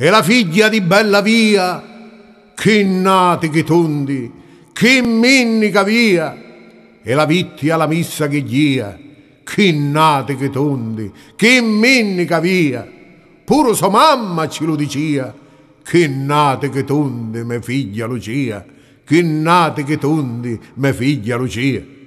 e la figlia di Bella Via, chi nati che tondi, chi minnica via, e la vittia la missa che gia, chi nati che tondi, chi minnica via, pur sua mamma ci lo dicia, chi nati che tondi, me figlia Lucia, chi nati che tondi, me figlia Lucia.